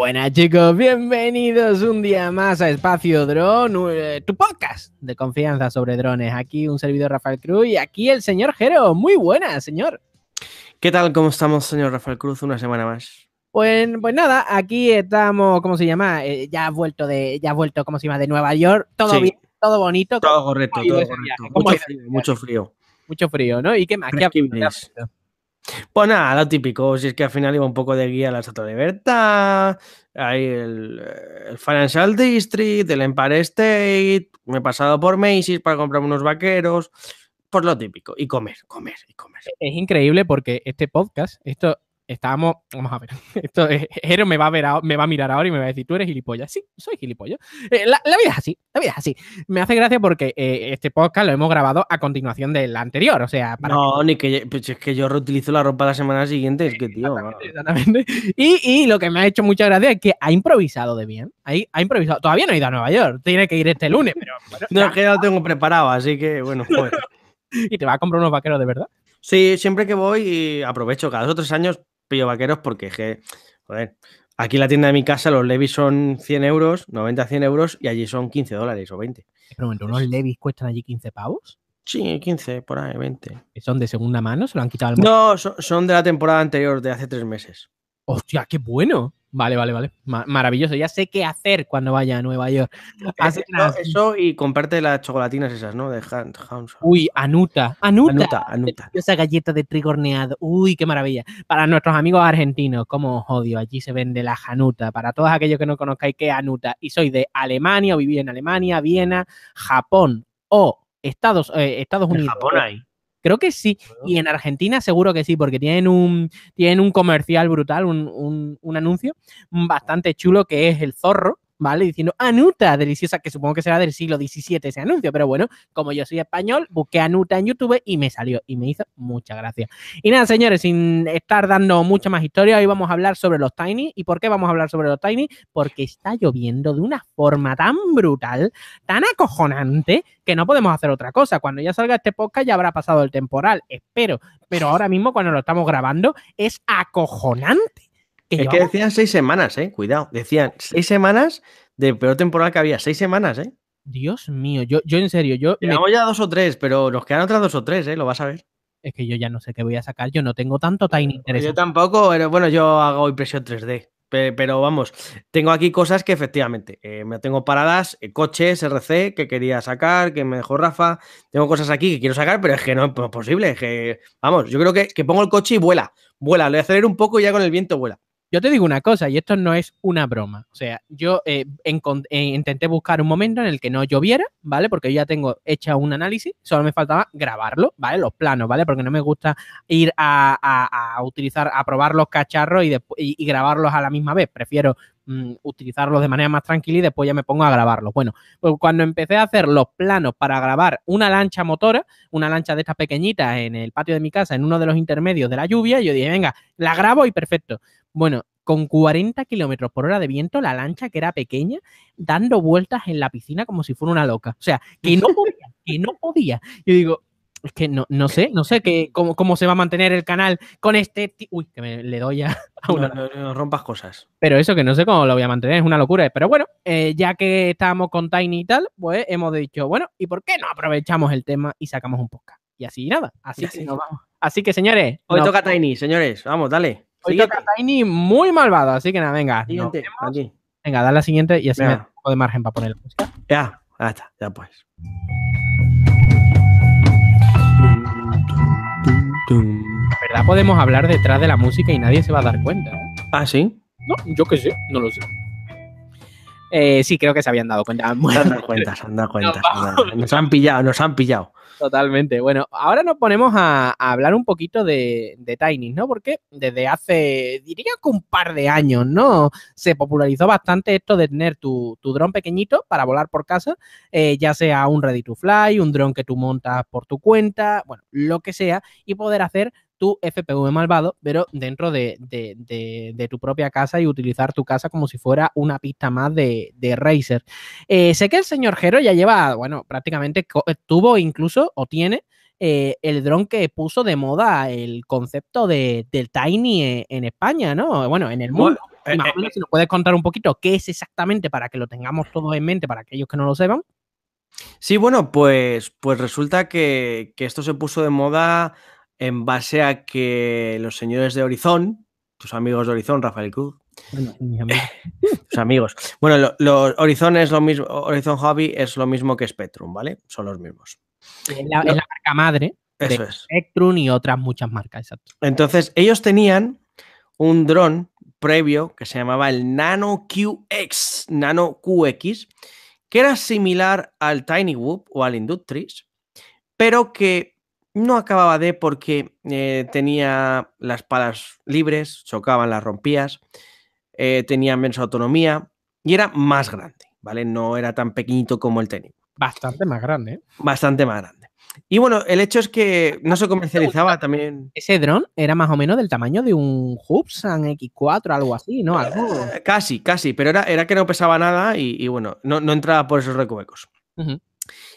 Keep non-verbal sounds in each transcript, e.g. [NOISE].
buenas chicos, bienvenidos un día más a Espacio Drone, eh, tu podcast de confianza sobre drones. Aquí un servidor Rafael Cruz y aquí el señor Jero. Muy buenas, señor. ¿Qué tal? ¿Cómo estamos, señor Rafael Cruz? Una semana más. Pues, pues nada, aquí estamos, ¿cómo se llama? Eh, ya ha vuelto de, ya ha vuelto, ¿cómo se llama? De Nueva York, todo bien, todo bonito. Todo correcto, todo correcto. Mucho frío, mucho frío. ¿no? ¿Y qué más? ¿Qué pues nada, lo típico, si es que al final iba un poco de guía a la Estatua de Libertad, hay el, Financial District, el Empire State, me he pasado por Macy's para comprar unos vaqueros, pues lo típico, y comer, comer, y comer. Es increíble porque este podcast, esto estábamos, vamos a ver, [LAUGHS] esto es, me va a, ver me va a mirar ahora y me va a decir, tú eres gilipollas. Sí, soy gilipollas. Eh, la, vida es así, la vida es así. Me hace gracia porque eh, este podcast lo hemos grabado a continuación del anterior, o sea... Para no, ni que pues es que yo reutilizo la ropa la semana siguiente, es que tío... Exactamente, Y, lo que me ha hecho mucha gracia es que ha improvisado de bien, ha, ha improvisado. Todavía no he ido a Nueva York, tiene que ir este lunes, pero... no, es que ya lo tengo preparado, así que bueno, joder. [LAUGHS] y te va a comprar unos vaqueros de verdad. Sí, siempre que voy aprovecho cada dos o tres años pillo vaqueros porque, que, joder, aquí en la tienda de mi casa los Levis son 100 euros, 90 100 euros y allí son 15 dólares o 20. Pero bueno, ¿unos Levis cuestan allí 15 pavos? Sí, 15, por ahí, 20. ¿Son de segunda mano? ¿Se lo han quitado al No, son, son de la temporada anterior, de hace tres meses. ¡Hostia, qué bueno! Vale, vale, vale. Maravilloso. Ya sé qué hacer cuando vaya a Nueva York. [LAUGHS] haz eso, y comparte las chocolatinas esas, ¿no? De Hans, Uy, Anuta. Anuta. Anuta, Esa galleta de trigo horneado. Uy, qué maravilla. Para nuestros amigos argentinos, como os odio, allí se vende la Januta. Para todos aquellos que no conozcáis qué Anuta. Y soy de Alemania o viví en Alemania, Viena, Japón o Estados, eh, Estados Unidos. Japón hay. Creo que sí. Y en Argentina seguro que sí, porque tienen un, tienen un comercial brutal, un, un, un anuncio bastante chulo que es el zorro ¿vale? Diciendo ah, Anuta deliciosa, que supongo que será del siglo XVII ese anuncio, pero bueno, como yo soy español, busqué Anuta en YouTube y me salió y me hizo mucha gracia. Y nada, señores, sin estar dando mucha más historia, hoy vamos a hablar sobre los Tiny. ¿Y por qué vamos a hablar sobre los Tiny? Porque está lloviendo de una forma tan brutal, tan acojonante, que no podemos hacer otra cosa. Cuando ya salga este podcast ya habrá pasado el temporal, espero, pero ahora mismo cuando lo estamos grabando es acojonante es que decían seis semanas, ¿eh? Cuidado, decían seis semanas de peor temporada que había, seis semanas, ¿eh? Dios mío, yo, yo en serio, yo... me ya dos o tres, pero nos quedan otras dos o tres, ¿eh? Lo vas a ver. Es que yo ya no sé qué voy a sacar, yo no tengo tanto time interés. Yo tampoco, pero bueno, yo hago impresión 3D, pero vamos, tengo aquí cosas que efectivamente eh, me tengo paradas, eh, coches, RC que quería sacar, que me dejó Rafa, tengo cosas aquí que quiero sacar, pero es que no es posible, que, vamos, yo creo que, que pongo el coche y vuela, vuela, Lo voy a acelerar un poco y ya con el viento vuela. Yo te digo una cosa, y esto no es una broma. O sea, yo eh, eh, intenté buscar un momento en el que no lloviera, ¿vale? Porque yo ya tengo hecha un análisis, solo me faltaba grabarlo, ¿vale? Los planos, ¿vale? Porque no me gusta ir a, utilizar, a probar los cacharros y, y grabarlos a la misma vez. Prefiero mm, utilizarlos de manera más tranquila y después ya me pongo a grabarlos. Bueno, pues cuando empecé a hacer los planos para grabar una lancha motora, una lancha de estas pequeñitas en el patio de mi casa, en uno de los intermedios de la lluvia, yo dije, venga, la grabo y perfecto. Bueno, con 40 kilómetros por hora de viento, la lancha, que era pequeña, dando vueltas en la piscina como si fuera una loca. O sea, que no podía, [LAUGHS] que no podía. Yo digo, es que no, no sé, no sé qué cómo, cómo se va a mantener el canal con este. Uy, que me le doy a. [LAUGHS] no, rompas cosas. Pero eso que no sé cómo lo voy a mantener, es una locura. Pero bueno, eh, ya que estábamos con Tiny y tal, pues hemos dicho, bueno, ¿y por qué no aprovechamos el tema y sacamos un podcast? Y así nada. Así, que vamos. Así que señores. Hoy toca Tiny, señores. Vamos, dale. Hoy toca Tiny muy malvado, así que nada, venga. Siguiente, Venga, da la siguiente y así me da de margen para poner la música. Ya, ya está, ya pues. ¿Verdad? Podemos hablar detrás de la música y nadie se va a dar cuenta. ¿eh? ¿Ah, sí? No, yo que sé, no lo sé. Eh, sí, creo que se habían dado cuenta. Se han dado cuenta, [LAUGHS] se han dado cuenta. Nos han pillado, nos han pillado. Totalmente. Bueno, ahora nos ponemos a, hablar un poquito de, Tiny, ¿no? Porque desde hace, diría que un par de años, ¿no? Se popularizó bastante esto de tener tu, tu dron pequeñito para volar por casa, eh, ya sea un ready to fly, un dron que tú montas por tu cuenta, bueno, lo que sea, y poder hacer tu FPV malvado, pero dentro de, tu propia casa y utilizar tu casa como si fuera una pista más de, Racer. Eh, sé que el señor Jero ya lleva, bueno, prácticamente eh, tuvo incluso o tiene eh, el dron que puso de moda el concepto de, del Tiny en, España, ¿no? Bueno, en el mundo. Imagínate si nos puedes contar un poquito qué es exactamente para que lo tengamos todos en mente, para aquellos que no lo sepan. Sí, bueno, pues, pues resulta que esto se puso de moda en base a que los señores de Horizon, tus amigos de Horizon, Rafael Cruz, bueno, [LAUGHS] tus amigos. Bueno, Horizon es lo mismo, Horizon Hobby es lo mismo que Spectrum, ¿vale? Son los mismos. Es la, marca madre de Eso es. Spectrum y otras muchas marcas, exacto. Entonces, ellos tenían un dron previo que se llamaba el Nano QX, Nano QX, que era similar al Tiny Whoop o al Industries, pero que no acababa de porque eh, tenía las palas libres, chocaban, las rompías, eh, tenía menos autonomía y era más grande, ¿vale? No era tan pequeñito como el tenis. Bastante más grande. ¿eh? Bastante más grande. Y bueno, el hecho es que no se comercializaba también. Ese dron era más o menos del tamaño de un Hubsan X4, algo así, ¿no? ¿Algo? Casi, casi, pero era, era que no pesaba nada y, bueno, no, entraba por esos recuecos.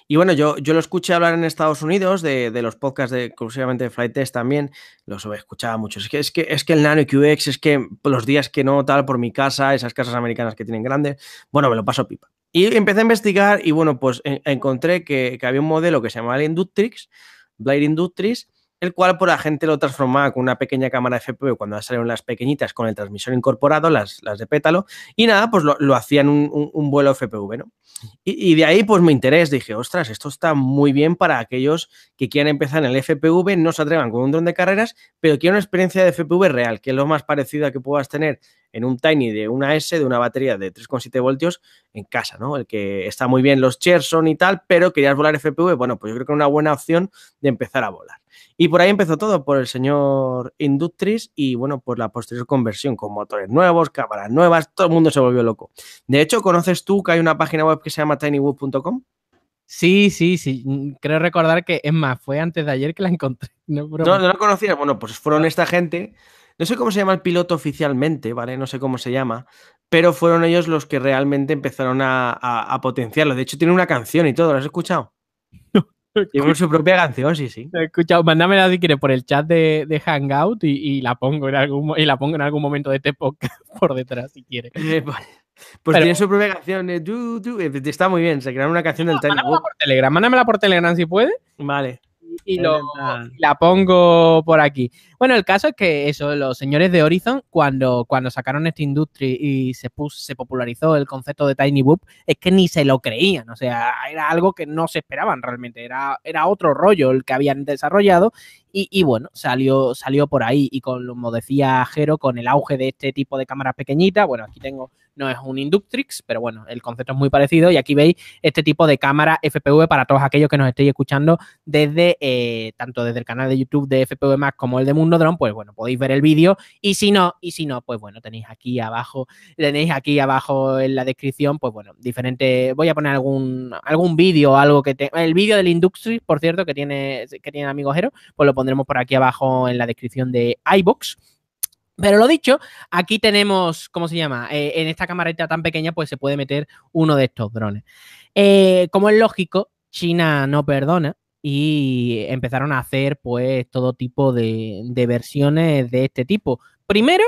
Y bueno, yo, lo escuché hablar en Estados Unidos de, los podcasts de, exclusivamente de Flight Test también, los escuchaba mucho. Es que, es, que, el Nano QX, es que los días que no tal por mi casa, esas casas americanas que tienen grandes, bueno, me lo paso pipa. Y empecé a investigar y bueno, pues eh, encontré que, había un modelo que se llamaba el Inductrix, Blade Inductrix el cual por la gente lo transformaba con una pequeña cámara FPV cuando salieron las pequeñitas con el transmisor incorporado, las, de pétalo, y nada, pues lo, hacían un, un, vuelo FPV, ¿no? Y, de ahí pues me interés, dije, ostras, esto está muy bien para aquellos que quieran empezar en el FPV, no se atrevan con un dron de carreras, pero quieren una experiencia de FPV real, que es lo más parecido a que puedas tener en un Tiny de una S de una batería de 3,7 voltios en casa, ¿no? El que está muy bien los Cherson y tal, pero querías volar FPV, bueno, pues yo creo que es una buena opción de empezar a volar. Y por ahí empezó todo, por el señor Industries y bueno, por la posterior conversión con motores nuevos, cámaras nuevas, todo el mundo se volvió loco. De hecho, ¿conoces tú que hay una página web que se llama tinywood.com? Sí, sí, sí. Mm, creo recordar que, es más, fue antes de ayer que la [LAUGHS] encontré. no, no la conocías. Bueno, pues fueron esta gente no sé cómo se llama el piloto oficialmente, ¿vale? No sé cómo se llama, pero fueron ellos los que realmente empezaron a, potenciarlo. De hecho, tiene una canción y todo, ¿la has escuchado? [LAUGHS] Tiene su propia canción, sí, sí. He escuchado, mándamela si quieres por el chat de, Hangout y, la pongo en algún, y la pongo en algún momento de este [LAUGHS] por detrás si quieres. [LAUGHS] Eh, pues, tiene su propia canción. Eh, eh, está muy bien, se crearon una canción del Telegram. Mándamela por Telegram, mándamela por Telegram si puedes. Vale y la pongo por aquí. Bueno, el caso es que eso, los señores de Horizon, cuando, cuando sacaron esta industria y se, se popularizó el concepto de Tiny Boop, es que ni se lo creían. O sea, era algo que no se esperaban realmente. Era, era otro rollo el que habían desarrollado. Y, bueno, salió, salió por ahí. Y con, como decía Jero, con el auge de este tipo de cámaras pequeñitas, bueno, aquí tengo no es un Inductrix, pero bueno, el concepto es muy parecido y aquí veis este tipo de cámara FPV para todos aquellos que nos estéis escuchando desde eh, tanto desde el canal de YouTube de FPV Max como el de Mundo Drone, pues bueno, podéis ver el vídeo y si no, y si no, pues bueno, tenéis aquí abajo, tenéis aquí abajo en la descripción, pues bueno, diferente, voy a poner algún algún vídeo algo que tenga, el vídeo del Inductrix, por cierto, que tiene que tiene amigos Hero, pues lo pondremos por aquí abajo en la descripción de iBox pero lo dicho, aquí tenemos, ¿cómo se llama? Eh, en esta camareta tan pequeña, pues se puede meter uno de estos drones. Eh, como es lógico, China no perdona y empezaron a hacer, pues, todo tipo de, versiones de este tipo. Primero,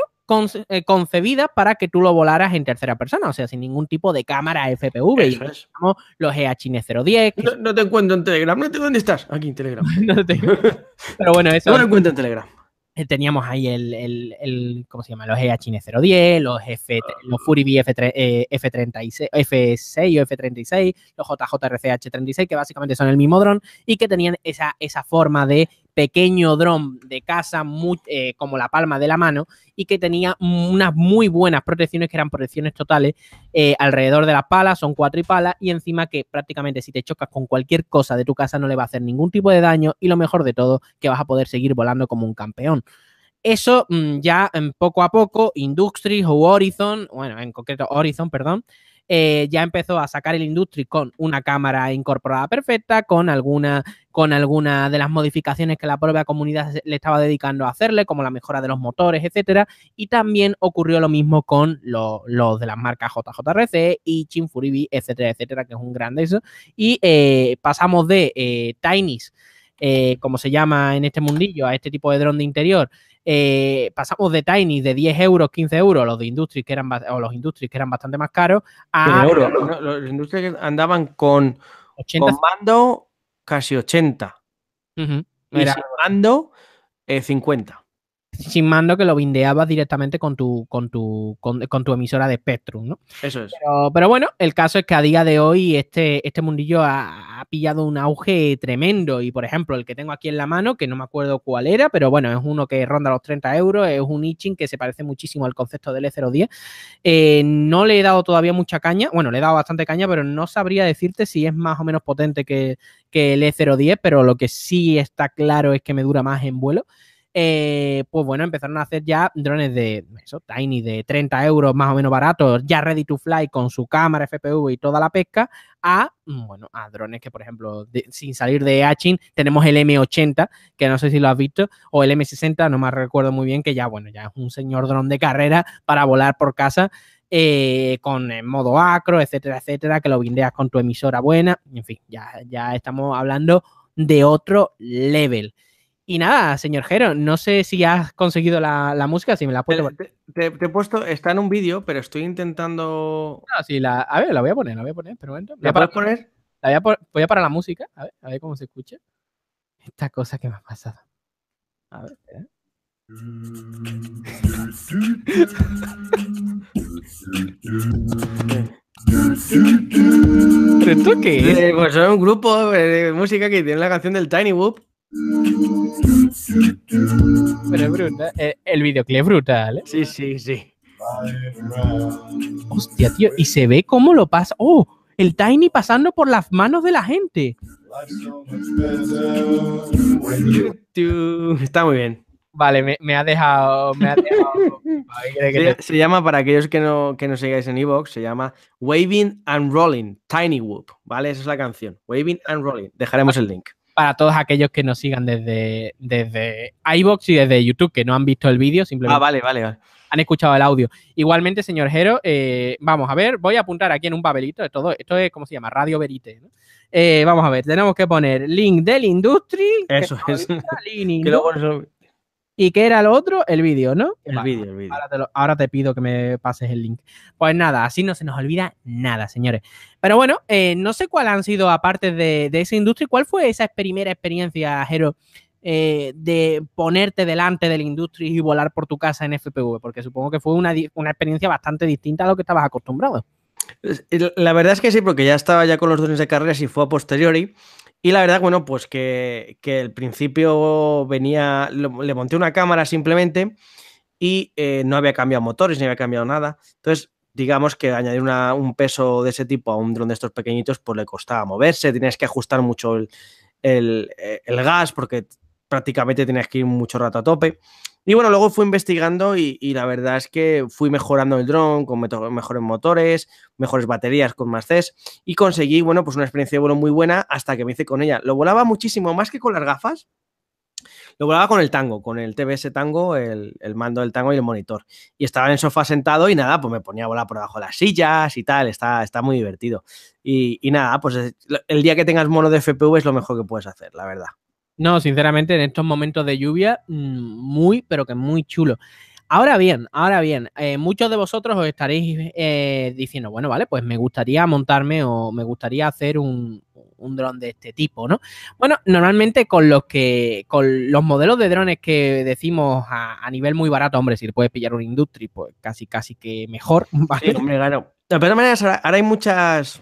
eh, concebidas para que tú lo volaras en tercera persona, o sea, sin ningún tipo de cámara FPV. Los y Chines Los 010. No, te encuentro en Telegram, no dónde estás. Aquí en Telegram. [LAUGHS] no te... [LAUGHS] Pero bueno, eso. No encuentro en Telegram. Eh, teníamos ahí el, ¿cómo se llama? Los EHN 010, los F, ah. los f eh, F36, 6 o F36, los JJRCH36, que básicamente son el mismo dron y que tenían esa, esa forma de pequeño dron de casa eh, como la palma de la mano y que tenía unas muy buenas protecciones que eran protecciones totales eh, alrededor de las palas, son cuatro y palas y encima que prácticamente si te chocas con cualquier cosa de tu casa no le va a hacer ningún tipo de daño y lo mejor de todo que vas a poder seguir volando como un campeón. Eso mm, ya poco a poco Industries o Horizon, bueno, en concreto Horizon, perdón, eh, ya empezó a sacar el Industry con una cámara incorporada perfecta, con alguna, con de las modificaciones que la propia comunidad le estaba dedicando a hacerle, como la mejora de los motores, etcétera. Y también ocurrió lo mismo con los de las marcas JJRC y Chinfuribi, etcétera, etcétera, que es un grande eso. Y eh, pasamos de eh, eh, como se llama en este mundillo, a este tipo de dron de interior, eh, pasamos de Tiny de 10 euros, 15 euros, los de Industries que eran, los Industries que eran bastante más caros, a... andaban con, 80, con mando casi 80. y 50 sin mando que lo bindeabas directamente con tu, tu, emisora de Spectrum, ¿no? Eso es. Pero, bueno, el caso es que a día de hoy este, este mundillo ha, pillado un auge tremendo. Y por ejemplo, el que tengo aquí en la mano, que no me acuerdo cuál era, pero bueno, es uno que ronda los 30 euros, es un itching que se parece muchísimo al concepto del E010. Eh, no le he dado todavía mucha caña, bueno, le he dado bastante caña, pero no sabría decirte si es más o menos potente que, que el E010, pero lo que sí está claro es que me dura más en vuelo. Eh, pues bueno, empezaron a hacer ya drones de eso, Tiny, de 30 euros más o menos baratos, ya ready to fly con su cámara FPV y toda la pesca, a, mm, bueno, a drones que, por ejemplo, sin salir de Hachin, tenemos el M80, que no sé si lo has visto, o el M60, no me recuerdo muy bien, que ya, bueno, ya es un señor dron de carrera para volar por casa. Eh, con el eh, modo acro, etcétera, etcétera, que lo bindeas con tu emisora buena, en fin, ya, ya estamos hablando de otro level. Y nada, señor Jero, no sé si has conseguido la, música, si me la puedes te, te, he puesto, está en un vídeo, pero estoy intentando. Ah, sí, la, a ver, la voy a poner, la voy a poner, pero bueno. ¿La, puedes poner? voy a, parar la música, a ver, a ver cómo se escucha. Esta cosa que me ha pasado. A ver, eh. esto qué es? Eh, pues son un grupo de música que tiene la canción del Tiny Whoop. Pero brutal, eh, el videoclip es brutal. ¿eh? Sí, sí, sí. Hostia, tío, y se ve cómo lo pasa. ¡Oh! El Tiny pasando por las manos de la gente. Está muy bien. Vale, me, ha dejado. [LAUGHS] se, llama, para aquellos que no, que no sigáis en Evox, se llama Waving and Rolling, Tiny Whoop. ¿Vale? Esa es la canción. Waving and Rolling. Dejaremos el link para todos aquellos que nos sigan desde, desde iBox y desde YouTube, que no han visto el vídeo, simplemente. Ah, han escuchado el audio. Igualmente, señor Jero, eh, vamos a ver, voy a apuntar aquí en un papelito, todo, esto es, como se llama? Radio Verite. Eh, vamos a ver, tenemos que poner link del Industry. Eso es. [LAUGHS] ¿Y qué era lo otro? El vídeo, ¿no? El vídeo, el vídeo. Ahora, te pido que me pases el link. Pues nada, así no se nos olvida nada, señores. Pero bueno, eh, no sé cuál han sido, aparte de, esa industria, cuál fue esa primera experiencia, Jero, eh, de ponerte delante de la industria y volar por tu casa en FPV, porque supongo que fue una experiencia bastante distinta a lo que estabas acostumbrado. La verdad es que sí, porque ya estaba ya con los drones de carreras y fue a posteriori. Y la verdad, bueno, pues que, que principio venía, le monté una cámara simplemente y eh, no había cambiado motores, ni había cambiado nada. Entonces, digamos que añadir un peso de ese tipo a un dron de estos pequeñitos, pues le costaba moverse, tenías que ajustar mucho el, el gas porque prácticamente tenías que ir mucho rato a tope. Y bueno, luego fui investigando y, la verdad es que fui mejorando el dron con mejores motores, mejores baterías con más CES y conseguí, bueno, pues una experiencia de vuelo muy buena hasta que me hice con ella. Lo volaba muchísimo, más que con las gafas, lo volaba con el tango, con el TBS tango, el, mando del tango y el monitor. Y estaba en el sofá sentado y nada, pues me ponía a volar por debajo de las sillas y tal, está, está muy divertido. Y, y nada, pues eh, el día que tengas mono de FPV es lo mejor que puedes hacer, la verdad. No, sinceramente, en estos momentos de lluvia, mm, muy, pero que muy chulo. Ahora bien, ahora bien, eh, muchos de vosotros os estaréis eh, diciendo, bueno, vale, pues me gustaría montarme o me gustaría hacer un, un dron de este tipo, ¿no? Bueno, normalmente con los que, con los modelos de drones que decimos a, nivel muy barato, hombre, si le puedes pillar un industry, pues casi, casi que mejor. [LAUGHS] Sí, hombre, claro. De todas maneras, ahora, hay muchas,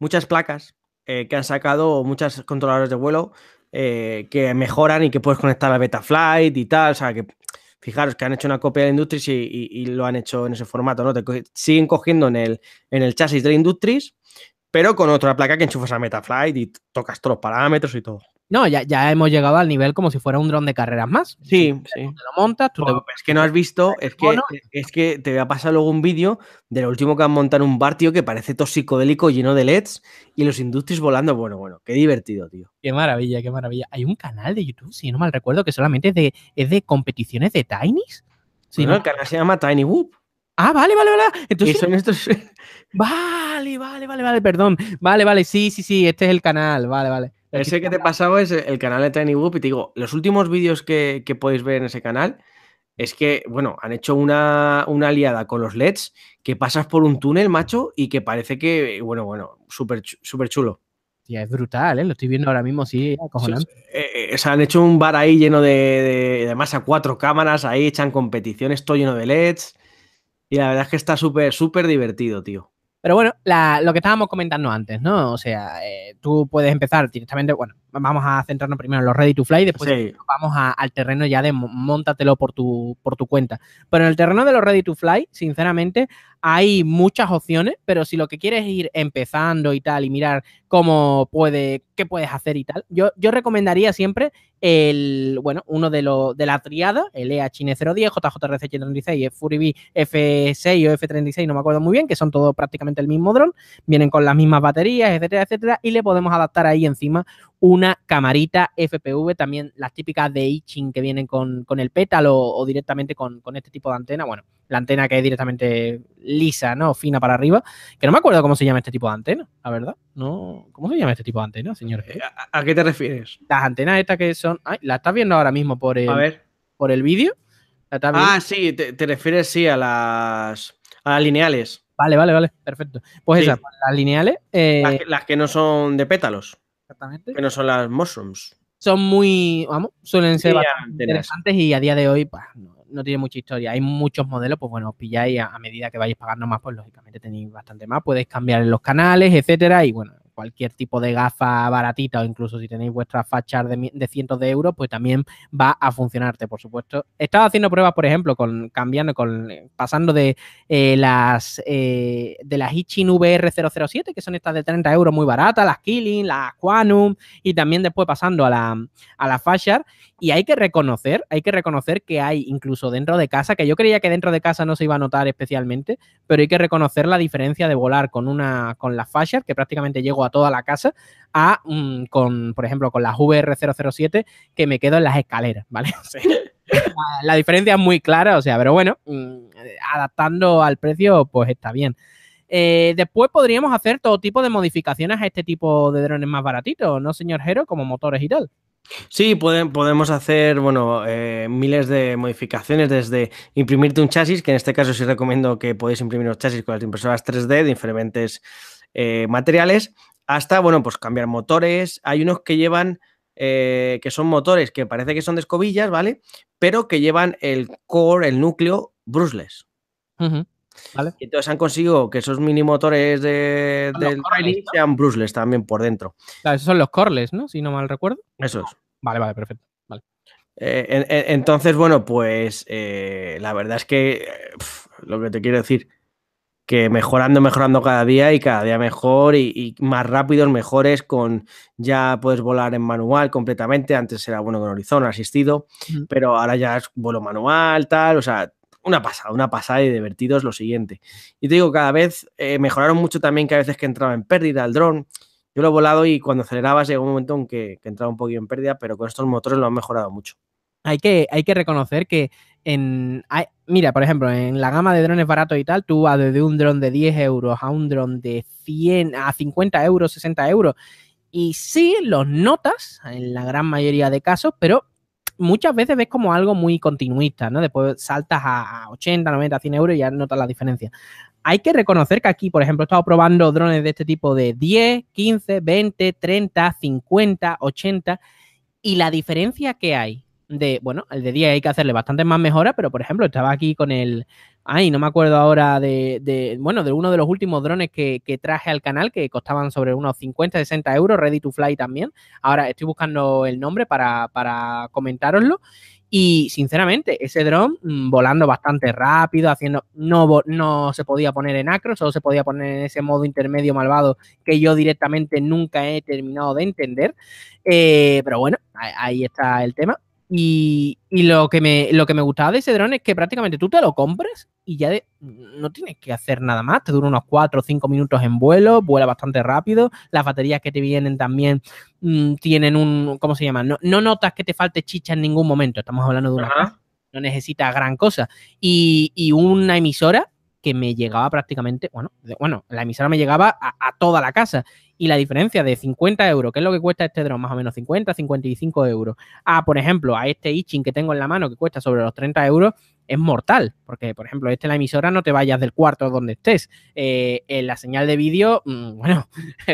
muchas placas eh, que han sacado, muchas controladores de vuelo eh, que mejoran y que puedes conectar a Betaflight y tal. O sea, que fijaros que han hecho una copia de Industries y, lo han hecho en ese formato, ¿no? Te siguen cogiendo en el, en el chasis de Industries, pero con otra placa que enchufas a Metaflight y tocas todos los parámetros y todo. No, ya, hemos llegado al nivel como si fuera un dron de carreras más. Sí, sí. lo montas, tú Es que no has visto, es que, es que te voy a pasar luego un vídeo de lo último que han montado un bar, que parece todo lleno de LEDs y los industrias volando. Bueno, bueno, qué divertido, tío. Qué maravilla, qué maravilla. Hay un canal de YouTube, si no mal recuerdo, que solamente es de, es de competiciones de Tinies. Sí, no, el canal se llama Tiny Whoop. Ah, vale, vale, vale. Entonces, [LAUGHS] vale, vale, vale, vale, perdón. Vale, vale, sí, sí, sí, este es el canal, vale, vale. Ese que te pasaba es el canal de Tiny Whoop y te digo, los últimos vídeos que, que podéis ver en ese canal es que, bueno, han hecho una, una, aliada con los LEDs que pasas por un túnel, macho, y que parece que, bueno, bueno, súper super chulo. ya es brutal, ¿eh? Lo estoy viendo ahora mismo, sí, acojonante. Eh, eh, o han hecho un bar ahí lleno de, de, a cuatro cámaras ahí, echan competiciones, todo lleno de LEDs. Y la verdad es que está súper, súper divertido, tío. Pero bueno, lo que estábamos comentando antes, ¿no? O sea, eh, tú puedes empezar directamente, bueno, vamos a centrarnos primero en los ready to fly, después vamos a, al terreno ya de montatelo por tu, por tu cuenta. Pero en el terreno de los ready to fly, sinceramente, hay muchas opciones, pero si lo que quieres es ir empezando y tal y mirar cómo puede, qué puedes hacer y tal, yo, yo recomendaría siempre el, bueno, uno de los de la triada, el EHN010, JJRC36, FURIBI F6 o F36, no me acuerdo muy bien, que son todos prácticamente el mismo dron, vienen con las mismas baterías, etcétera, etcétera, y le podemos adaptar ahí encima una camarita FPV, también las típicas de itching que vienen con, con el pétalo o directamente con, con este tipo de antena, bueno, la antena que es directamente lisa, ¿no? Fina para arriba. Que no me acuerdo cómo se llama este tipo de antena, la verdad. No, ¿Cómo se llama este tipo de antena, señor? Eh, ¿A, qué te refieres? Las antenas estas que son. Ay, la estás viendo ahora mismo por el, Por el vídeo. Ah, sí, te, refieres, sí, a las, lineales. Vale, vale, vale, perfecto. Pues esas, las lineales. Eh, las, que, no son de pétalos. Exactamente. Que no son las mushrooms. Son muy, vamos, suelen ser bastante interesantes y a día de hoy, pues, no, no tiene mucha historia. Hay muchos modelos, pues bueno, os pilláis a, medida que vais pagando más, pues lógicamente tenéis bastante más. Podéis cambiar los canales, etcétera, y bueno, cualquier tipo de gafa baratita o incluso si tenéis vuestras fachas de, cientos de euros, pues también va a funcionarte, por supuesto. Estaba haciendo pruebas, por ejemplo, con cambiando, con pasando de eh, las eh, de las Ichin VR 007, que son estas de 30 euros muy baratas, las Killing, las Quanum, y también después pasando a la, a la Fashar. Y hay que reconocer, hay que reconocer que hay incluso dentro de casa, que yo creía que dentro de casa no se iba a notar especialmente, pero hay que reconocer la diferencia de volar con una con la Fashar, que prácticamente llego a toda la casa, a, mm, con, por ejemplo, con las VR007 que me quedo en las escaleras, ¿vale? [LAUGHS] la, diferencia es muy clara, o sea, pero bueno, mm, adaptando al precio, pues está bien. Eh, después podríamos hacer todo tipo de modificaciones a este tipo de drones más baratitos, ¿no, señor Hero? Como motores y tal. Sí, pueden, podemos hacer bueno, eh, miles de modificaciones, desde imprimirte un chasis, que en este caso sí recomiendo que podéis imprimir los chasis con las impresoras 3D de diferentes eh, materiales, hasta, bueno, pues cambiar motores. Hay unos que llevan, eh, que son motores que parece que son de escobillas, ¿vale? Pero que llevan el core, el núcleo, brushless. ¿Vale? entonces han conseguido que esos mini motores de, del sean brushless también por dentro. Claro, esos son los corles, ¿no? Si no mal recuerdo. Eso es. Vale, vale, perfecto. Vale. Eh, entonces, bueno, pues eh, la verdad es que lo que te quiero decir, que mejorando, mejorando cada día y cada día mejor y, más rápidos, mejores, con ya puedes volar en manual completamente, antes era bueno con Horizon, asistido, pero ahora ya es vuelo manual, tal, o sea, una pasada, una pasada y divertido es lo siguiente. Y te digo, cada vez eh, mejoraron mucho también que a veces que entraba en pérdida el dron, yo lo he volado y cuando acelerabas llegó un momento en que, que entraba un poquito en pérdida, pero con estos motores lo han mejorado mucho. Hay que, hay que, reconocer que mira, por ejemplo, en la gama de drones baratos y tal, tú vas desde un dron de 10 euros a un dron de 100, a 50 euros, 60 euros. Y sí, los notas en la gran mayoría de casos, pero muchas veces ves como algo muy continuista, ¿no? Después saltas a 80, 90, 100 euros y ya notas la diferencia. Hay que reconocer que aquí, por ejemplo, he estado probando drones de este tipo de 10, 15, 20, 30, 50, 80 y la diferencia que hay de, bueno, el de día hay que hacerle bastantes más mejoras, pero por ejemplo, estaba aquí con el, ay, no me acuerdo ahora de, bueno, de uno de los últimos drones que, traje al canal, que costaban sobre unos 50, 60 euros, ready to fly también. Ahora estoy buscando el nombre para, comentaroslo comentároslo. Y sinceramente, ese dron mm, volando bastante rápido, haciendo. No, se podía poner en acro, solo se podía poner en ese modo intermedio malvado que yo directamente nunca he terminado de entender. Eh, pero bueno, ahí está el tema. Y, lo, que me, lo que me gustaba de ese dron es que prácticamente tú te lo compras y ya no tienes que hacer nada más. Te dura unos 4 o 5 minutos en vuelo, vuela bastante rápido. Las baterías que te vienen también mm, tienen un. ¿Cómo se llama? No, no, notas que te falte chicha en ningún momento. Estamos hablando de una. no necesitas gran cosa. Y, una emisora que me llegaba prácticamente. Bueno, bueno la emisora me llegaba a toda la casa. Y la diferencia de 50 euros, que es lo que cuesta este dron, más o menos 50, 55 euros, a, por ejemplo, a este itching que tengo en la mano, que cuesta sobre los 30 euros, es mortal. Porque, por ejemplo, este la emisora no te vayas del cuarto donde estés. Eh, en la señal de vídeo, mm, [LAUGHS] bueno,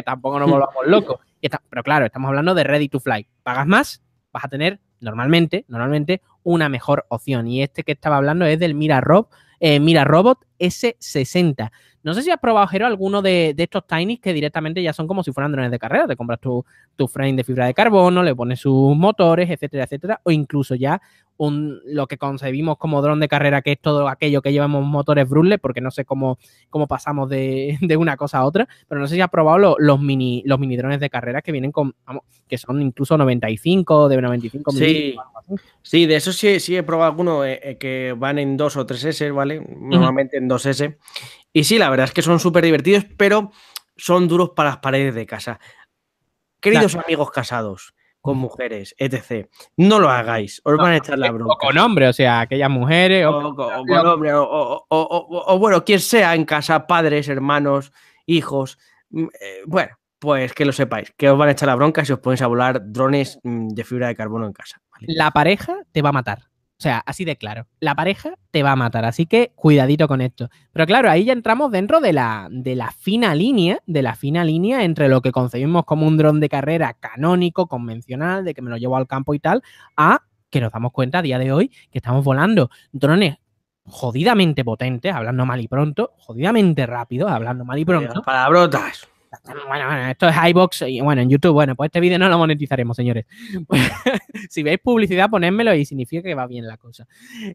tampoco nos volvamos locos. Está, pero claro, estamos hablando de Ready to Fly. Pagas más, vas a tener normalmente, normalmente, una mejor opción. Y este que estaba hablando es del Mira Rob eh, mira Robot S60. No sé si has probado, Jero, alguno de, estos Tiny que directamente ya son como si fueran drones de carrera. Te compras tu frame de fibra de carbono, le pones sus motores, etcétera, etcétera, o incluso ya lo que concebimos como dron de carrera, que es todo aquello que llevamos motores brule porque no sé cómo, cómo pasamos de, [LAUGHS] de, una cosa a otra, pero no sé si has probado los, mini, los mini drones de carrera que vienen con, que son incluso 95, de 95 sí. Sí, de eso sí, sí he probado algunos eh, eh, que van en 2 o 3S, ¿vale? Normalmente en 2S. Y sí, la verdad es que son súper divertidos, pero son duros para las paredes de casa. Queridos amigos casados, con mm. mujeres, etc. No lo hagáis, os van a echar la bronca. O con hombres, o sea, aquellas mujeres. O, con [LAUGHS] hombres, o, bueno, quien sea en casa, padres, hermanos, hijos. Mm, eh, bueno, pues que lo sepáis, que os van a echar la bronca si os ponéis a volar drones mm, de fibra de carbono en casa. La pareja te va a matar. O sea, así de claro. La pareja te va a matar, así que cuidadito con esto. Pero claro, ahí ya entramos dentro de la, de la fina línea, de la fina línea entre lo que concebimos como un dron de carrera canónico, convencional, de que me lo llevo al campo y tal, a que nos damos cuenta a día de hoy que estamos volando drones jodidamente potentes, hablando mal y pronto, jodidamente rápidos, hablando mal y pronto. palabrotas. Bueno, bueno, esto es iBox y bueno, en YouTube, bueno, pues este vídeo no lo monetizaremos, señores. [LAUGHS] Pues, si veis publicidad, ponémelo y significa que va bien la cosa.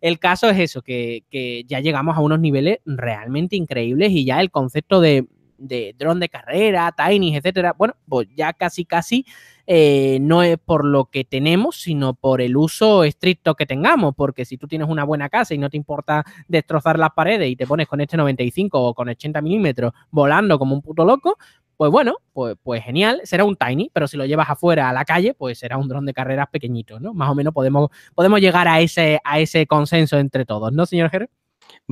El caso es eso, que, ya llegamos a unos niveles realmente increíbles y ya el concepto de, de dron de carrera, tiny, etcétera, bueno, pues ya casi casi eh, no es por lo que tenemos, sino por el uso estricto que tengamos, porque si tú tienes una buena casa y no te importa destrozar las paredes y te pones con este 95 o con 80 milímetros volando como un puto loco, pues bueno, pues, pues genial, será un tiny, pero si lo llevas afuera a la calle, pues será un dron de carreras pequeñito, ¿no? Más o menos podemos, podemos llegar a ese, a ese consenso entre todos, ¿no, señor Jerez?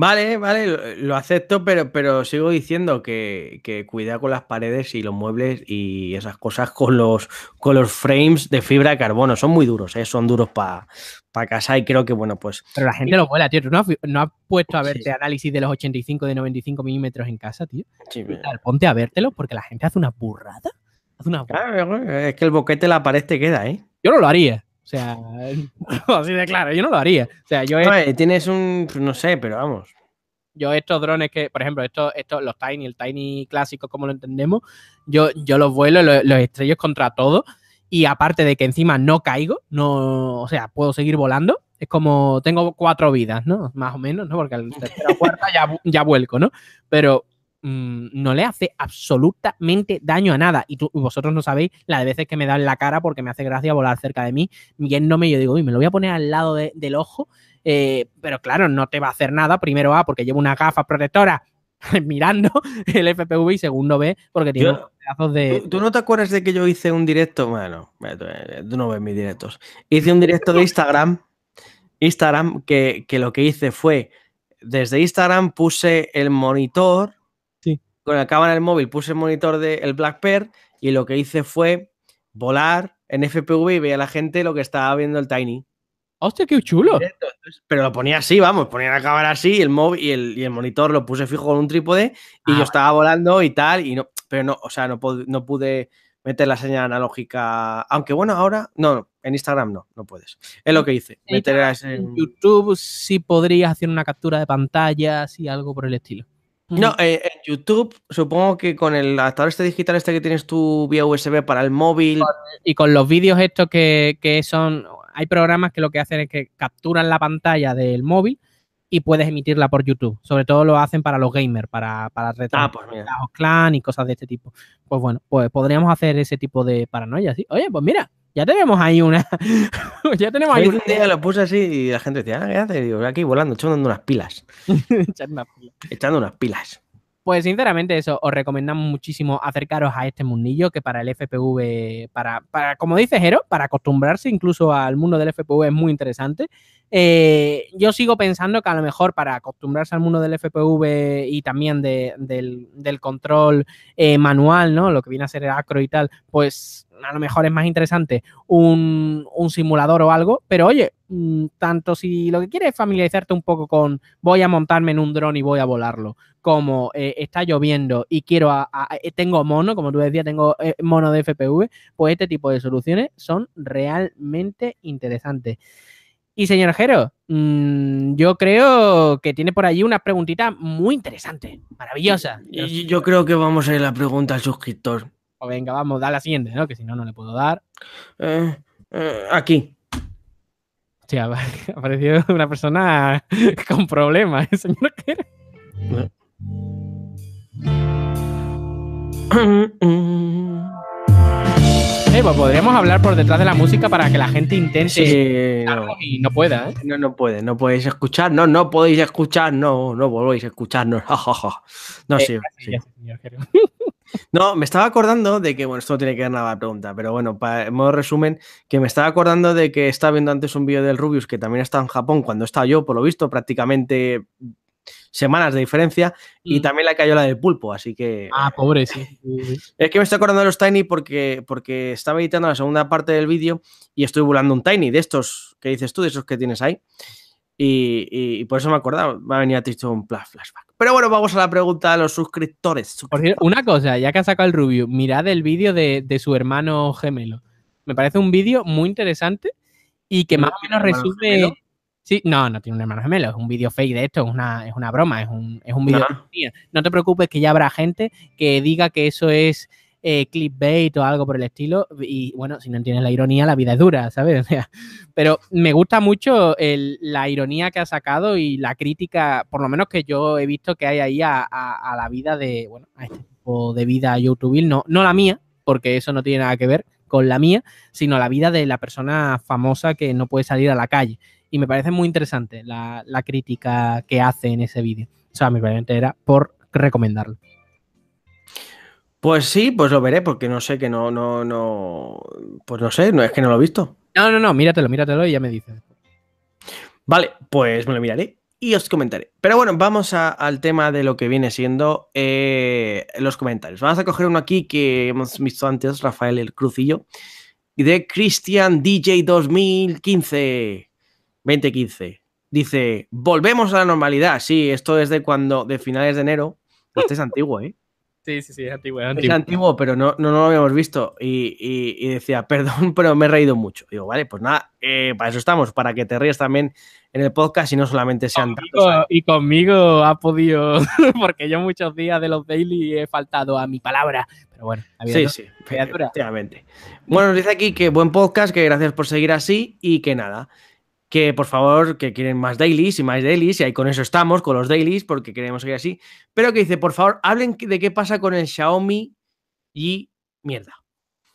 Vale, vale, lo acepto, pero, pero sigo diciendo que, que cuida con las paredes y los muebles y esas cosas con los, con los frames de fibra de carbono. Son muy duros, ¿eh? son duros para pa casa y creo que, bueno, pues. Pero la gente lo vuela, tío. no has, puesto a verte análisis de los 85 de 95 milímetros en casa, tío. Sí, ponte a vértelo porque la gente hace una burrada. es que el boquete la pared te queda, ¿eh? Yo no lo haría. O sea, [LAUGHS] así de claro, yo no lo haría. O sea, yo... Eh, tienes un, no sé, pero vamos. Yo estos drones que, por ejemplo, estos, estos, los Tiny, el Tiny clásico como lo entendemos, yo, yo los vuelo, los, estrellos contra todo y aparte de que encima no caigo, no, o sea, puedo seguir volando. Es como tengo cuatro vidas, ¿no? Más o menos, ¿no? Porque al tercero o cuarta ya vuelco, ¿no? Pero Mm, no le hace absolutamente daño a nada. Y vosotros no sabéis las veces que me da en la cara porque me hace gracia volar cerca de mí, me yo digo, me lo voy a poner al lado del ojo, eh, pero claro, no te va a hacer nada, primero A, porque llevo una gafa protectora [LAUGHS] mirando el FPV y segundo B, porque tiene pedazos de... ¿Tú, no te acuerdas de que yo hice un directo? Bueno, eh, eh, tú no ves mis directos. Hice un directo de Instagram, Instagram, que lo que hice fue, desde Instagram puse el monitor con la cámara del móvil puse el monitor del de, Black Bear y lo que hice fue volar en FPV y veía a la gente lo que estaba viendo el Tiny. ¡Hostia, qué chulo! Pero lo ponía así, vamos, ponía la cámara así el móvil y el, monitor lo puse fijo con un trípode y yo ah. estaba volando y tal, y no, pero no, o sea, no, no pude meter la señal analógica. Aunque bueno, ahora no, en Instagram no, no puedes. Es lo que hice. En, en... YouTube sí podrías hacer una captura de pantalla, y algo por el estilo. No, eh, en YouTube supongo que con el adaptador este digital este que tienes tú vía USB para el móvil. Y con los vídeos estos que, que son... Hay programas que lo que hacen es que capturan la pantalla del móvil y puedes emitirla por YouTube. Sobre todo lo hacen para los gamers, para, para retratos, ah, pues clan y cosas de este tipo. Pues bueno, pues podríamos hacer ese tipo de paranoia. ¿sí? Oye, pues mira, ya tenemos ahí una. [LAUGHS] ya tenemos ahí día lo puse así y la gente decía, ah, ¿qué haces? Digo, aquí volando, [LAUGHS] echando unas pilas. Echando unas pilas. Pues sinceramente eso, os recomendamos muchísimo acercaros a este mundillo que para el FPV, para, como dice Jero, para acostumbrarse incluso al mundo del FPV es muy interesante. Eh, yo sigo pensando que a lo mejor para acostumbrarse al mundo del FPV y también del, control eh, manual, ¿no? Lo que viene a ser el acro y tal, pues a lo mejor es más interesante un, un, simulador o algo, pero oye, mm, tanto si lo que quieres es familiarizarte un poco con voy a montarme en un dron y voy a volarlo, como eh, está lloviendo y quiero eh, tengo mono, como tú decías, tengo eh, mono de FPV, pues este tipo de soluciones son realmente interesantes. Y señor Jero, mm, yo creo que tiene por allí una preguntita muy interesante, maravillosa. yo creo que vamos a ir a la pregunta al suscriptor. O pues venga, vamos, da la siguiente, ¿no? Que si no, no le puedo dar. aquí. [LAUGHS] Ha aparecido una persona [LAUGHS] con problemas, señor Jero podríamos hablar por detrás de la música para que la gente intente y no pueda. ¿eh? No, no puede, no podéis escuchar, no, no podéis escuchar, no, no volvéis a escucharnos no, No, me estaba acordando de que, bueno, esto no tiene que ver nada la pregunta, pero bueno, para, en modo resumen, que me estaba acordando de que estaba viendo antes un vídeo del Rubius que también está en Japón cuando estaba yo, por lo visto, prácticamente semanas de diferencia y mm. también la cayó la del pulpo, así que... Ah, pobre, sí. [LAUGHS] es que me estoy acordando de los Tiny porque, porque estaba editando la segunda parte del vídeo y estoy volando un Tiny de estos que dices tú, de esos que tienes ahí. Y, por eso me acordaba, me ha venido a ti un flashback. Pero bueno, vamos a la pregunta de los suscriptores. una cosa, ya que ha sacado el rubio mirad el vídeo de, de, su hermano gemelo. Me parece un vídeo muy interesante y que mm. más o menos resume, Sí, no, no tiene un hermano gemelo, es un vídeo fake de esto, es una, es una broma, es un, es un vídeo. No. te preocupes que ya habrá gente que diga que eso es eh, clickbait o algo por el estilo. Y bueno, si no entiendes la ironía, la vida es dura, ¿sabes? [LAUGHS] O sea, pero me gusta mucho la ironía que ha sacado y la crítica, por lo menos que yo he visto que hay ahí a, la vida de, bueno, a este tipo de vida YouTube, no, no la mía, porque eso no tiene nada que ver con la mía, sino la vida de la persona famosa que no puede salir a la calle y me parece muy interesante la, crítica que hace en ese vídeo. O sea, mi era por recomendarlo. Pues sí, pues lo veré, porque no sé que no, no, no, pues no sé, no es que no lo he visto. No, no, no, míratelo, míratelo y ya me dices. Vale, pues me lo miraré y os comentaré. Pero bueno, vamos al tema de lo que viene siendo eh, los comentarios. Vamos a coger uno aquí que hemos visto antes, Rafael el y de Christian DJ 2015. 2015. Dice, volvemos a la normalidad. Sí, esto es de cuando, de finales de enero. Este es antiguo, ¿eh? Sí, sí, sí, es antiguo. Es antiguo, pero no, no, lo habíamos visto. Y, decía, perdón, [LAUGHS] pero me he reído mucho. Digo, vale, pues nada, eh, para eso estamos, para que te rías también en el podcast y no solamente sean Y conmigo ha podido, [LAUGHS] porque yo muchos días de los daily he faltado a mi palabra. Pero bueno, sí, sí, efectivamente. Bueno, nos dice aquí que buen podcast, que gracias por seguir así y que nada que por favor, que quieren más dailies y más dailies, y ahí con eso estamos, con los dailies, porque queremos ir así, pero que dice, por favor, hablen de qué pasa con el Xiaomi y mierda.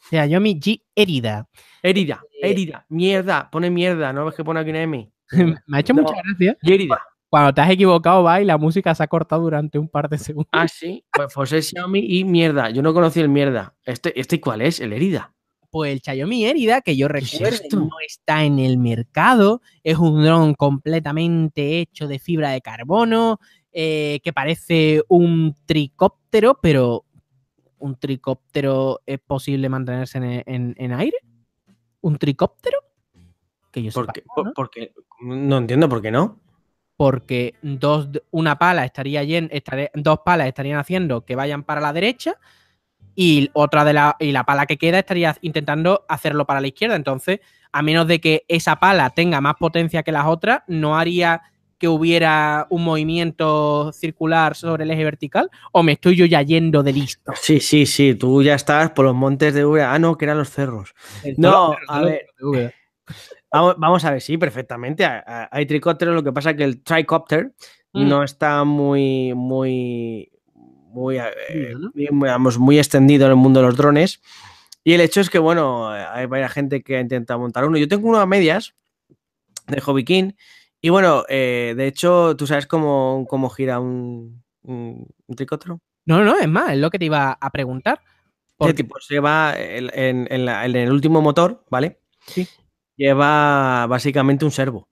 Xiaomi G herida. Herida, eh, herida, mierda, pone mierda, no ves que pone aquí una M. [LAUGHS] Me ha hecho mucha gracia. Y herida. Cuando te has equivocado, va y la música se ha cortado durante un par de segundos. Ah, sí, pues, pues es Xiaomi y mierda. Yo no conocí el mierda. ¿Este, este cuál es? El herida pues el Chayomi Herida, que yo recuerdo no está en el mercado, es un dron completamente hecho de fibra de carbono, eh, que parece un tricóptero, pero ¿un tricóptero es posible mantenerse en, aire? ¿Un tricóptero? porque, ¿no? entiendo por qué no porque dos, una pala estaría dos palas estarían haciendo que vayan para la derecha y otra de la, y la pala que queda estaría intentando hacerlo para la izquierda. Entonces, a menos de que esa pala tenga más potencia que las otras, no haría que hubiera un movimiento circular sobre el eje vertical o me estoy yo ya yendo de listo. Sí, sí, sí, tú ya estás por los montes de V. Ah, no, que eran los cerros. no, a ver. Vamos, a ver, sí, perfectamente. Hay tricópteros, lo que pasa es que el tricóptero no mm. está muy, muy muy, eh, muy extendido en el mundo de los drones. Y el hecho es que, bueno, hay varias gente que ha intentado montar uno. Yo tengo uno a medias de Hobby King. Y bueno, eh, de hecho, ¿tú sabes cómo, gira un, un, No, no, es más, es lo que te iba a preguntar. Porque... tipo se en, el último motor, ¿vale? Sí. Lleva básicamente un servo.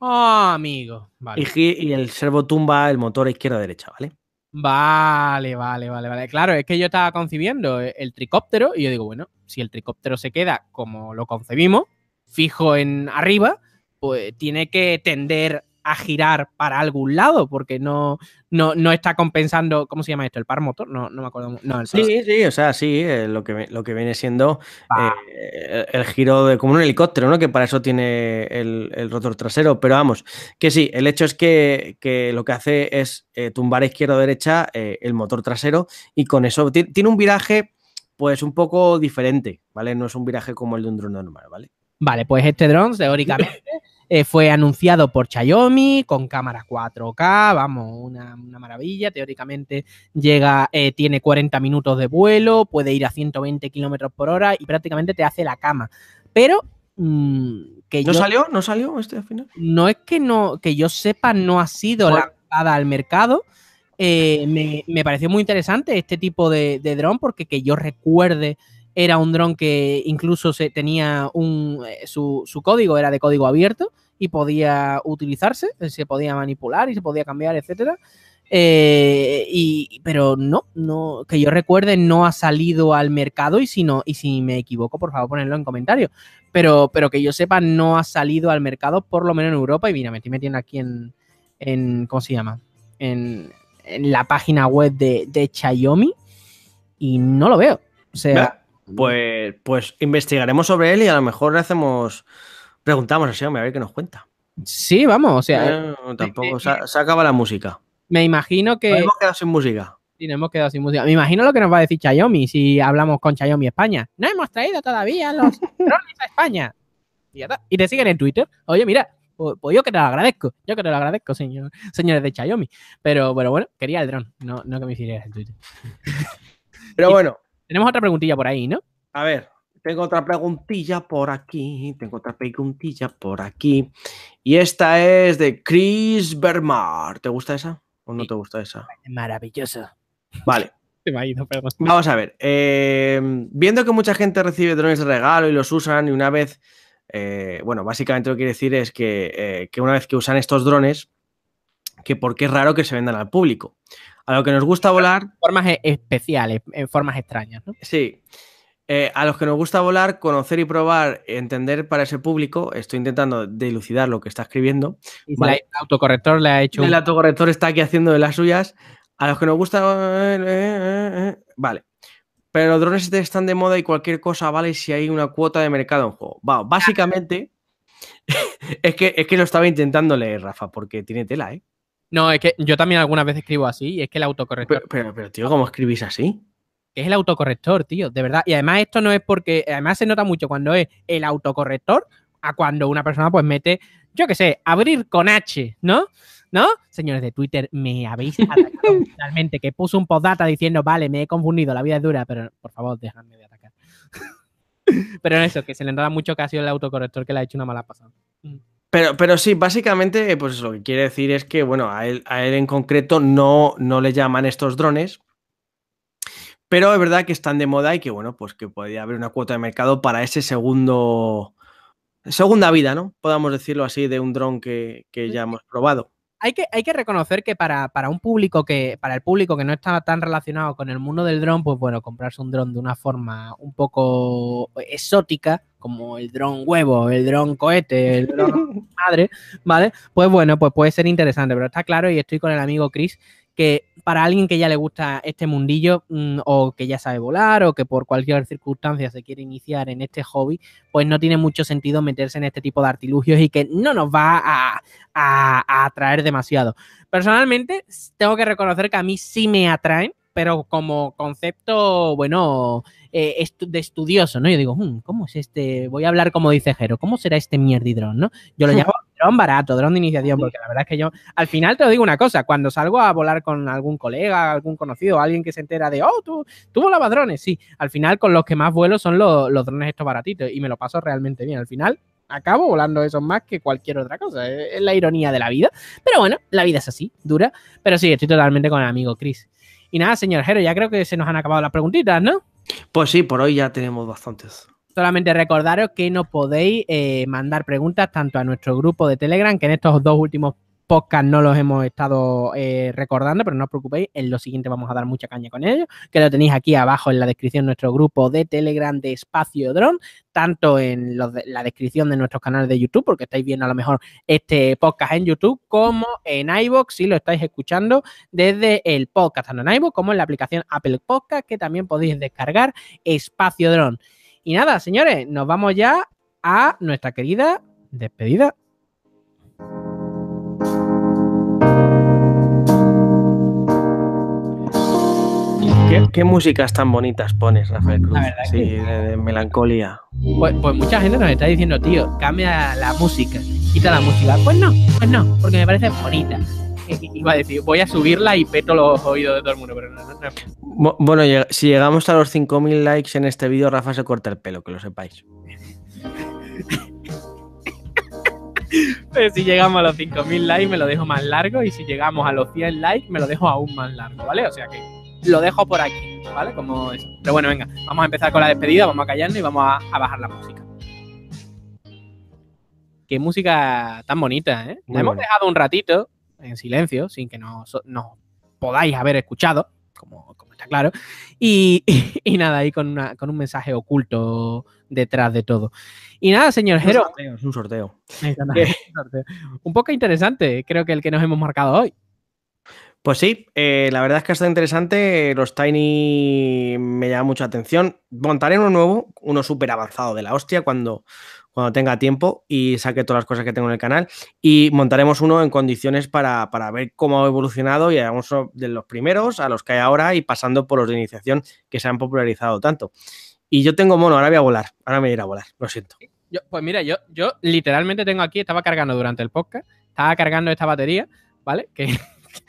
Ah, amigo. Y, y, el servo tumba el motor izquierda-derecha, ¿vale? Vale, vale, vale, vale. Claro, es que yo estaba concibiendo e, el tricóptero y yo digo, bueno, si el tricóptero se queda como lo concebimos, fijo en arriba, pues tiene que tender a girar para algún lado, porque no, no, está compensando, ¿cómo se llama esto? ¿El par motor? No, me acuerdo. sí, sí, o sea, sí, eh, lo, que, lo que viene siendo eh, el, giro de, como un helicóptero, ¿no? Que para eso tiene el, rotor trasero, pero vamos, que sí, el hecho es que, lo que hace es eh, tumbar a izquierda o derecha el motor trasero y con eso tiene un viraje pues un poco diferente, ¿vale? No es un viraje como el de un drone normal, ¿vale? Vale, pues este dron teóricamente eh, fue anunciado por Xiaomi con cámara 4K, vamos, una, maravilla. Teóricamente llega, eh, tiene 40 minutos de vuelo, puede ir a 120 kilómetros por hora y prácticamente te hace la cama. Pero mm, que ¿No salió? ¿No salió este al final? No es que no, que yo sepa, no ha sido lanzada al mercado. Eh, me, pareció muy interesante este tipo de, dron, porque que yo recuerde era un dron que incluso tenía un, su, código era de código abierto y podía utilizarse, eh, se podía manipular y se podía cambiar, etcétera. Eh, pero no, no, que yo recuerde, no ha salido al mercado y si no, y si me equivoco, por favor, ponedlo en comentarios. Pero, pero que yo sepa, no ha salido al mercado, por lo menos en Europa. Y mira, me estoy aquí en, ¿cómo se llama? En, la página web de, de, Xiaomi y no lo veo. O sea. Pues, pues investigaremos sobre él y a lo mejor le hacemos Preguntamos a Xiaomi a ver qué nos cuenta. Sí, vamos, o sea. Eh, eh, tampoco, eh, se, acaba la música. Me imagino que. Nos hemos quedado sin música. Sí, nos hemos quedado sin música. Me imagino lo que nos va a decir Xiaomi si hablamos con Xiaomi España. No hemos traído todavía los drones [LAUGHS] a España. Y, te siguen en Twitter. Oye, mira, pues, pues, yo que te lo agradezco. Yo que te lo agradezco, señores de Xiaomi. Pero bueno, bueno, quería el dron, no, no que me hicieras el Twitter. Pero [LAUGHS] bueno. Tenemos otra preguntilla por ahí, ¿no? A ver tengo otra preguntilla por aquí, tengo otra preguntilla por aquí. Y esta es de Chris Bermar. ¿Te gusta esa o no te gusta esa? maravillosa. Vale. [LAUGHS] Vamos a ver. Eh, viendo que mucha gente recibe drones de regalo y los usan y una vez, eh, bueno, básicamente lo que quiere decir es que, eh, que una vez que usan estos drones, que porque es raro que se vendan al público. A lo que nos gusta volar... formas e-, especiales, en formas extrañas, ¿no? Sí. Eh, a los que nos gusta volar, conocer y probar, entender para ese público, estoy intentando dilucidar lo que está escribiendo. El autocorrector le ha hecho. El autocorrector está aquí haciendo de las suyas. A los que nos gusta. Eh, eh, vale. Pero los drones están de moda y cualquier cosa vale si hay una cuota de mercado en juego. Va, básicamente. [LAUGHS] es, que, es que lo estaba intentando leer, Rafa, porque tiene tela, ¿eh? No, es que yo también algunas veces escribo así y es que el autocorrector. Pero, pero, pero tío, ¿cómo escribís así? es el autocorrector, tío, de verdad. Y además esto no es porque, además se nota mucho cuando es el autocorrector a cuando una persona pues mete, yo qué sé, abrir con H, ¿no? ¿No? Señores de Twitter, me habéis atacado totalmente, [LAUGHS] que puso un postdata diciendo, vale, me he confundido, la vida es dura, pero por favor, dejadme de atacar. [LAUGHS] pero eso, que se le enreda mucho que ha sido el autocorrector que le ha hecho una mala pasada. Mm. Pero, pero, sí, básicamente, pues lo que quiere decir es que, bueno, a él, en concreto no, no le llaman estos drones, pero es verdad que están de moda y que, bueno, pues que podría haber una cuota de mercado para ese segundo, segunda vida, ¿no? Podemos decirlo así, de un dron que, pues ya hemos probado. Hay que, hay que reconocer que para, para, un público que, para el público que no está tan relacionado con el mundo del dron, pues bueno, comprarse un dron de una forma un poco exótica, como el dron huevo, el dron cohete, el dron [LAUGHS] madre, ¿vale? Pues bueno, pues puede ser interesante, pero está claro y estoy con el amigo Chris que para alguien que ya le gusta este mundillo mm, o que ya sabe volar o que por cualquier circunstancia se quiere iniciar en este hobby, pues no tiene mucho sentido meterse en este tipo de artilugios y que no nos va a, atraer demasiado. Personalmente, tengo que reconocer que a mí sí me atraen, pero como concepto, bueno, eh, de estudioso, ¿no? Yo digo, hmm, ¿cómo es este? Voy a hablar como dice Jero, ¿cómo será este mierdidrón, no? Yo lo [LAUGHS] llamo dron barato, dron de iniciación, porque la verdad es que yo, al final te lo digo una cosa, cuando salgo a volar con algún colega, algún conocido, alguien que se entera de, oh, tú, tú volabas drones, sí, al final con los que más vuelo son los, los drones estos baratitos y me lo paso realmente bien, al final acabo volando esos más que cualquier otra cosa. Es la ironía de la vida. Pero bueno, la vida es así, dura. Pero sí, estoy totalmente con el amigo Chris. Y nada, señor Jero, ya creo que se nos han acabado las preguntitas, ¿no? Pues sí, por hoy ya tenemos bastantes. Solamente recordaros que no podéis eh, mandar preguntas tanto a nuestro grupo de Telegram, que en estos dos últimos podcast no los hemos estado eh, recordando, pero no os preocupéis, en lo siguiente vamos a dar mucha caña con ellos, que lo tenéis aquí abajo en la descripción, nuestro grupo de Telegram de Espacio Drone, tanto en la descripción de nuestros canales de YouTube, porque estáis viendo a lo mejor este podcast en YouTube, como en iVoox, si lo estáis escuchando desde el podcast, tanto en iVoox como en la aplicación Apple Podcast, que también podéis descargar Espacio Drone. Y nada, señores, nos vamos ya a nuestra querida despedida. ¿Qué, músicas tan bonitas pones, Rafael Cruz? Sí, de, melancolía. Pues, pues, mucha gente nos está diciendo, tío, cambia la música, quita la música. Pues no, pues no, porque me parece bonita iba a decir, voy a subirla y peto los oídos de todo el mundo, pero Bueno, si llegamos a los 5.000 likes en este vídeo, Rafa se corta el pelo, que lo sepáis. Pero si llegamos a los 5.000 likes me lo dejo más largo y si llegamos a los 100 likes me lo dejo aún más largo, ¿vale? O sea que lo dejo por aquí, ¿vale? Como eso. Pero bueno, venga, vamos a empezar con la despedida, vamos a callarnos y vamos a, bajar la música. Qué música tan bonita, ¿eh? hemos dejado un ratito en silencio, sin que nos, podáis haber escuchado, como, está claro, y, [LAUGHS] y, nada, ahí con, una, con un mensaje oculto detrás de todo. Y nada, señor Jero. Es un, [LAUGHS] sorteo. un poco interesante, creo que el que nos hemos marcado hoy. Pues sí, eh, la verdad es que está interesante. Los Tiny me llama mucha atención. Montaré uno nuevo, uno súper avanzado de la hostia cuando, cuando tenga tiempo y saque todas las cosas que tengo en el canal. Y montaremos uno en condiciones para, ver cómo ha evolucionado y hagamos de los primeros a los que hay ahora y pasando por los de iniciación que se han popularizado tanto. Y yo tengo mono, ahora voy a volar, ahora me voy a ir a volar, lo siento. pues mira, yo, yo literalmente tengo aquí, estaba cargando durante el podcast, estaba cargando esta batería, ¿vale? Que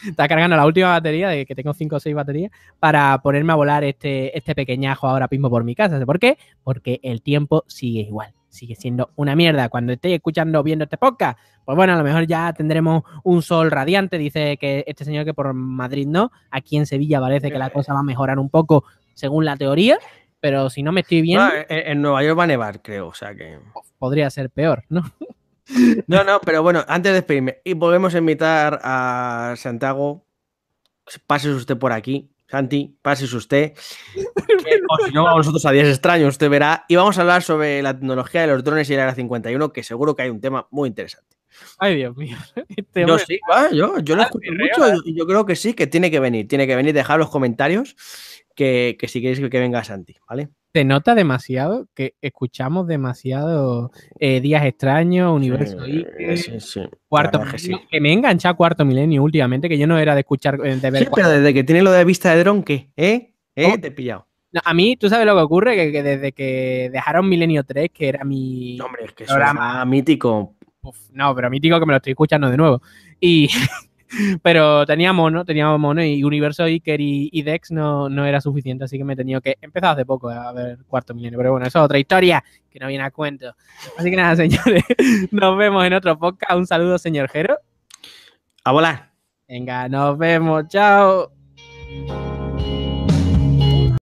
está cargando la última batería, de que tengo 5 o 6 baterías, para ponerme a volar este, este pequeñajo ahora mismo por mi casa. ¿Por qué? Porque el tiempo sigue igual sigue siendo una mierda. Cuando estéis escuchando, viendo este podcast, pues bueno, a lo mejor ya tendremos un sol radiante. Dice que este señor que por Madrid no, aquí en Sevilla parece que la cosa va a mejorar un poco según la teoría, pero si no me estoy viendo. en, Nueva York va a nevar, creo, o sea que. Podría ser peor, ¿no? No, no, pero bueno, antes de despedirme, y volvemos a invitar a Santiago. Pase usted por aquí, Santi, pase usted. o si no, vamos nosotros a días extraños, usted verá. Y vamos a hablar sobre la tecnología de los drones y la era 51, que seguro que hay un tema muy interesante. Ay, Dios mío. [LAUGHS] Este yo sí, yo, yo lo ah, escucho mucho y yo creo que sí, que tiene que venir. Tiene que venir, dejar los comentarios que, que si queréis que venga Santi, ¿vale? se nota demasiado que escuchamos demasiado eh, Días Extraños, Universo eh, sí, sí, sí. Cuarto Milenio, que, me he enganchado Cuarto Milenio últimamente, que yo no era de escuchar, eh, Sí, pero desde que tiene lo de vista de dron, ¿qué? ¿Eh? ¿Eh? Oh. Te he pillado. a mí, tú sabes lo que ocurre, que, desde que dejaron Milenio 3, que era mi. No, hombre, es que programa, eso mítico. no, pero mítico que me lo estoy escuchando de nuevo. Y. [LAUGHS] Pero tenía mono, tenía mono y Universo Iker y, y Dex no, no, era suficiente, así que me he tenido que empezar hace poco a ver Cuarto Milenio. Pero bueno, eso es otra historia que no viene a cuento. Así que nada, [LAUGHS] señores, nos vemos en otro podcast. Un saludo, señor Jero. A volar. Venga, nos vemos. Chao.